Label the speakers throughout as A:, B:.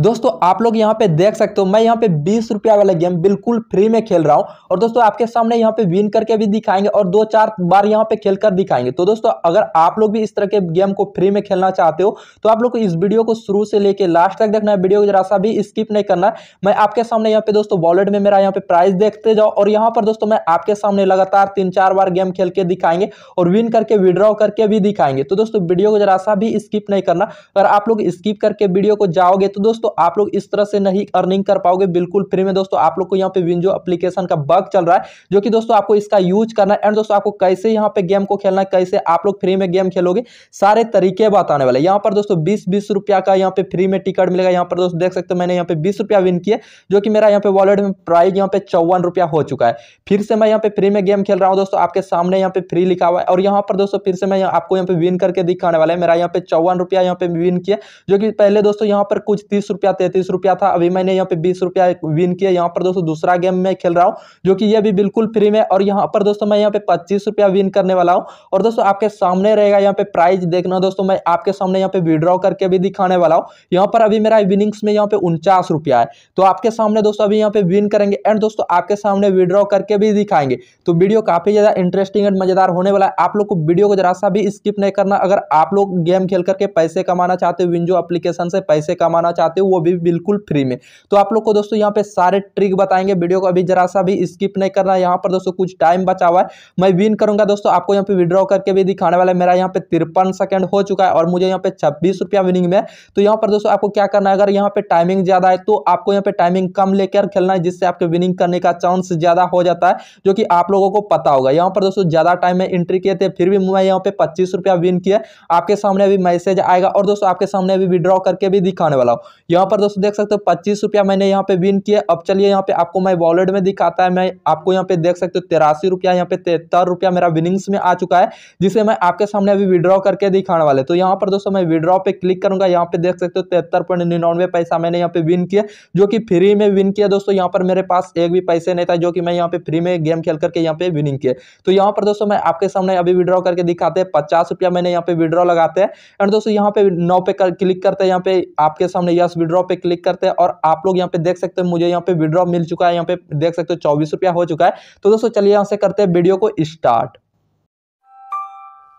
A: दोस्तों आप लोग यहाँ पे देख सकते हो मैं यहाँ पे बीस रुपया वाला गेम बिल्कुल फ्री में खेल रहा हूँ और दोस्तों आपके सामने यहाँ पे विन करके भी दिखाएंगे और दो चार बार यहाँ पे खेल कर दिखाएंगे तो दोस्तों अगर आप लोग भी इस तरह के गेम को फ्री में खेलना चाहते हो तो आप लोग को इस वीडियो को शुरू से लेकर लास्ट तक देखना है वीडियो को जरा सा भी स्किप नहीं करना मैं आपके सामने यहाँ पे दोस्तों वॉलेट में मेरा यहाँ पे प्राइस देखते जाओ और यहाँ पर दोस्तों मैं आपके सामने लगातार तीन चार बार गेम खेल के दिखाएंगे और विन करके विड्रॉ करके भी दिखाएंगे तो दोस्तों वीडियो को जरा सा भी स्किप नहीं करना अगर आप लोग स्किप करके वीडियो को जाओगे तो दोस्तों दोस्तों आप लोग इस तरह से नहीं अर्निंग कर पाओगे बिल्कुल फ्री में दोस्तों आप लोग को यहाँ पे विंजो एप्लीकेशन का बग चल रहा है जो कि दोस्तों आपको इसका यूज करना है एंड दोस्तों आपको कैसे यहाँ पे गेम को खेलना है कैसे आप लोग फ्री में गेम खेलोगे सारे तरीके बताने वाले यहाँ पर दोस्तों बीस बीस रुपया का यहाँ पे फ्री में टिकट मिलेगा यहाँ पर दोस्तों देख सकते हो मैंने यहाँ पे बीस रुपया विन किया जो कि मेरा यहाँ पे वॉलेट में प्राइज यहाँ पे चौवन रुपया हो चुका है फिर से मैं यहाँ पे फ्री में गेम खेल रहा हूँ दोस्तों आपके सामने यहाँ पे फ्री लिखा हुआ है और यहाँ पर दोस्तों फिर से मैं आपको यहाँ पे विन करके दिखाने वाला है मेरा यहाँ पे चौवन रुपया यहाँ पे विन किया जो कि पहले दोस्तों यहाँ पर कुछ तीस रुपया तैतीस रुपया था अभी मैंने यहाँ पे बीस रुपया विन किया यहाँ पर दोस्तों दूसरा गेम मैं खेल रहा हूँ जो कि ये भी बिल्कुल फ्री में और यहाँ पर दोस्तों मैं यहाँ पे पच्चीस रुपया विन करने वाला हूँ और दोस्तों आपके सामने रहेगा यहाँ पे प्राइज देखना दोस्तों मैं आपके सामने यहाँ पे विड्रॉ करके भी दिखाने वाला हूँ यहाँ पर अभी मेरा विनिंग्स में यहाँ पे उनचास रुपया है तो आपके सामने दोस्तों अभी यहाँ पे विन करेंगे एंड दोस्तों आपके सामने विड्रॉ करके भी दिखाएंगे तो वीडियो काफी ज्यादा इंटरेस्टिंग एंड मजेदार होने वाला है आप लोग को वीडियो को जरा सा भी स्किप नहीं करना अगर आप लोग गेम खेल करके पैसे कमाना चाहते हो विंजो एप्लीकेशन से पैसे कमाना चाहते चाहते हो वो भी बिल्कुल फ्री में तो आप लोग को दोस्तों यहाँ पे सारे ट्रिक बताएंगे वीडियो को अभी जरा सा भी स्किप नहीं करना यहाँ पर दोस्तों कुछ टाइम बचा हुआ है मैं विन करूंगा दोस्तों आपको यहाँ पे विड्रॉ करके भी दिखाने वाला है मेरा यहाँ पे तिरपन सेकंड हो चुका है और मुझे यहाँ पे छब्बीस रुपया विनिंग में तो यहाँ पर दोस्तों आपको क्या करना है अगर यहाँ पे टाइमिंग ज़्यादा है तो आपको यहाँ पे टाइमिंग कम लेकर खेलना है जिससे आपके विनिंग करने का चांस ज़्यादा हो जाता है जो कि आप लोगों को पता होगा यहाँ पर दोस्तों ज़्यादा टाइम में एंट्री किए थे फिर भी मैं यहाँ पे पच्चीस रुपया विन किया आपके सामने अभी मैसेज आएगा और दोस्तों आपके सामने अभी विड्रॉ करके भी दिखाने वाला हूँ यहाँ पर दोस्तों देख सकते हो पच्चीस रुपया मैंने यहाँ पे विन किया अब चलिए यहाँ पे आपको मैं वॉलेट में दिखाता है मैं आपको यहाँ पे देख सकते हो तेरासी रुपया यहाँ पे तिहत्तर रुपया मेरा विनिंग्स में आ चुका है जिसे मैं आपके सामने अभी विड्रॉ करके दिखाने वाले तो यहाँ पर दोस्तों मैं विड्रॉ पे क्लिक करूंगा यहाँ पे देख सकते हो तिहत्तर पैसा मैंने यहाँ पे विन किया जो कि फ्री में विन किया दोस्तों यहाँ पर मेरे पास एक भी पैसे नहीं था जो कि मैं यहाँ पे फ्री में गेम खेल करके यहाँ पे विनिंग किया तो यहाँ पर दोस्तों मैं आपके सामने अभी विड्रॉ करके दिखाते हैं पचास रुपया मैंने यहाँ पे विड्रॉ लगाते हैं एंड दोस्तों यहाँ पे नौ पे क्लिक करते हैं यहाँ पे आपके सामने यस विड्रॉ पे क्लिक करते हैं और आप लोग यहाँ पे देख सकते हैं मुझे यहाँ पे विड्रॉ मिल चुका है यहाँ पे देख सकते हो चौबीस रुपया हो चुका है तो दोस्तों चलिए यहाँ से करते हैं वीडियो को स्टार्ट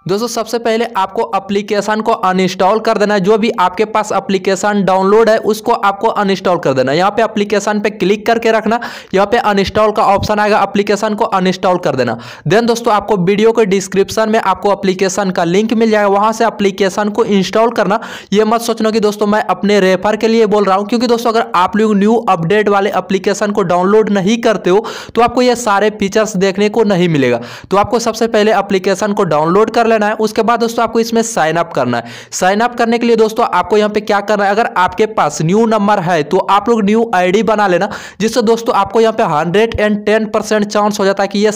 A: दोस्तों सबसे पहले आपको एप्लीकेशन को अनइंस्टॉल कर देना है जो भी आपके पास एप्लीकेशन डाउनलोड है उसको आपको अनइंस्टॉल कर देना है यहाँ पे एप्लीकेशन पे क्लिक करके रखना यहाँ पे अनइंस्टॉल का ऑप्शन आएगा एप्लीकेशन को अनइंस्टॉल कर देना देन दोस्तों आपको वीडियो के डिस्क्रिप्शन में आपको अप्लीकेशन का लिंक मिल जाएगा वहाँ से अप्लीकेशन को इंस्टॉल करना ये मत सोचना कि दोस्तों मैं अपने रेफर के लिए बोल रहा हूँ क्योंकि दोस्तों अगर आप लोग न्यू अपडेट वाले अप्लीकेशन को डाउनलोड नहीं करते हो तो आपको ये सारे फीचर्स देखने को नहीं मिलेगा तो आपको सबसे पहले अप्लीकेशन को डाउनलोड कर लेना है उसके बाद दोस्तों आपको इसमें साइन अप करना है साइन अप करने के लिए दोस्तों आपको यहाँ पे क्या करना है अगर आपके पास न्यू नंबर है तो आप लोग न्यू आईडी बना लेना जिससे दोस्तों आपको यहाँ पे hundred and ten percent chance हो जाता है कि ये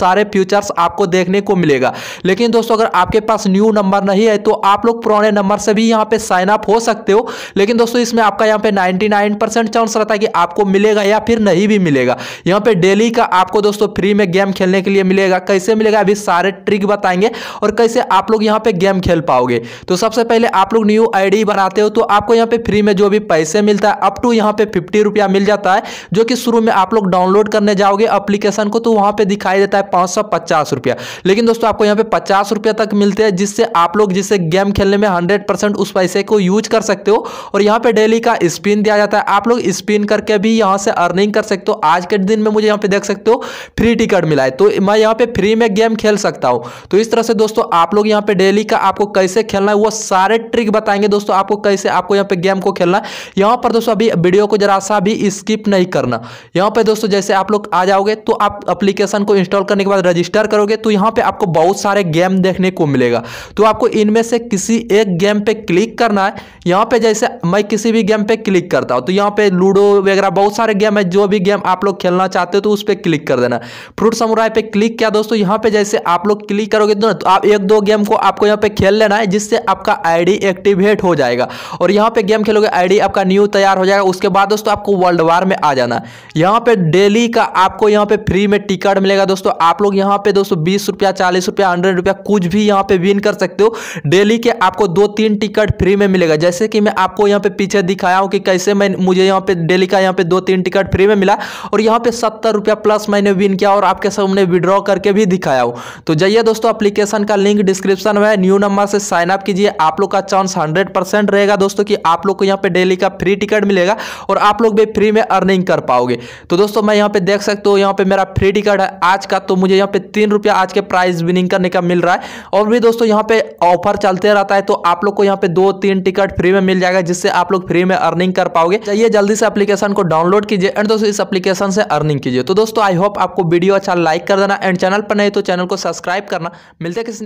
A: सारे फ्यूचर्स आपको देखने को मिलेगा लेकिन दोस्तों अगर आपके पास न्यू नंबर नहीं है तो आप लोग पुराने नंबर से भी यहाँ पे साइन अप हो सकते हो लेकिन दोस्तों इसमें आपका यहाँ पे नाइनटी चांस रहता है कि आपको मिलेगा या फिर नहीं भी मिलेगा यहाँ पे डेली का आपको दोस्तों फ्री में गेम खेलने के लिए मिलेगा कैसे मिलेगा अभी सारे ट्रिक बताएंगे और और कैसे आप लोग यहाँ पे गेम खेल पाओगे तो सबसे पहले आप लोग न्यू आईडी बनाते हो तो आपको यहाँ पे फ्री में जो भी पैसे मिलता है अप टू यहाँ पे फिफ्टी रुपया मिल जाता है जो कि शुरू में आप लोग डाउनलोड करने जाओगे अप्लीकेशन को तो वहाँ पे दिखाई देता है पाँच रुपया लेकिन दोस्तों आपको यहाँ पे पचास रुपया तक मिलते हैं जिससे आप लोग जिससे गेम खेलने में हंड्रेड उस पैसे को यूज कर सकते हो और यहाँ पे डेली का स्पिन दिया जाता है आप लोग स्पिन करके भी यहाँ से अर्निंग कर सकते हो आज के दिन में मुझे यहाँ पे देख सकते हो फ्री टिकट मिला है तो मैं यहाँ पे फ्री में गेम खेल सकता हूँ तो इस तरह से दोस्तों दोस्तों आप लोग यहाँ पे डेली का आपको कैसे खेलना है वो सारे ट्रिक बताएंगे दोस्तों आपको कैसे आपको यहाँ पे गेम को खेलना है यहाँ पर दोस्तों अभी वीडियो को जरा सा भी स्किप नहीं करना यहाँ पे दोस्तों जैसे आप लोग आ जाओगे तो आप अप्लीकेशन को इंस्टॉल करने के बाद रजिस्टर करोगे तो यहाँ पे आपको बहुत सारे गेम देखने को मिलेगा तो आपको इनमें से किसी एक गेम पे क्लिक करना है यहाँ पे जैसे मैं किसी भी गेम पे क्लिक करता हूँ तो यहाँ पे लूडो वगैरह बहुत सारे गेम है जो भी गेम आप लोग खेलना चाहते हो तो उस पर क्लिक कर देना फ्रूट समुराई पे क्लिक किया दोस्तों यहाँ पे जैसे आप लोग क्लिक करोगे तो आप एक दो गेम को आपको यहाँ पे खेल लेना है जिससे आपका आईडी एक्टिवेट हो जाएगा और यहाँ पे गेम खेलोगे आईडी आपका न्यू तैयार हो जाएगा उसके बाद दोस्तों आपको वर्ल्ड वार में आ जाना यहाँ पे डेली का आपको यहाँ पे फ्री में टिकट मिलेगा दोस्तों आप लोग यहाँ पे दोस्तों बीस रुपया चालीस रुपया हंड्रेड रुपया कुछ भी यहाँ पे विन कर सकते हो डेली के आपको दो तीन टिकट फ्री में मिलेगा जैसे कि मैं आपको यहाँ पे पीछे दिखाया हूँ कि कैसे मैं मुझे यहाँ पे डेली का यहाँ पे दो तीन टिकट फ्री में मिला और यहाँ पे सत्तर प्लस मैंने विन किया और आपके सामने विड्रॉ करके भी दिखाया हूँ तो जाइए दोस्तों अप्लीकेशन का का लिंक डिस्क्रिप्शन में न्यू नंबर से साइन अप कीजिए आप लोग का चांस हंड्रेड परसेंट रहेगा दोस्तों कि आप लोग को यहाँ पे डेली का फ्री टिकट मिलेगा और आप लोग भी फ्री में अर्निंग कर पाओगे तो दोस्तों मैं यहाँ पे देख सकते हो यहाँ पे मेरा फ्री टिकट है आज का तो मुझे यहाँ पे तीन रुपया आज के प्राइस विनिंग करने का मिल रहा है और भी दोस्तों यहाँ पे ऑफर चलते रहता है तो आप लोग को यहाँ पे दो तीन टिकट फ्री में मिल जाएगा जिससे आप लोग फ्री में अर्निंग कर पाओगे चाहिए जल्दी से अपलीकेशन को डाउनलोड कीजिए एंड दोस्तों इस अपलीकेशन से अर्निंग कीजिए तो दोस्तों आई होप आपको वीडियो अच्छा लाइक कर देना एंड चैनल पर नहीं तो चैनल को सब्सक्राइब करना मिलते किसी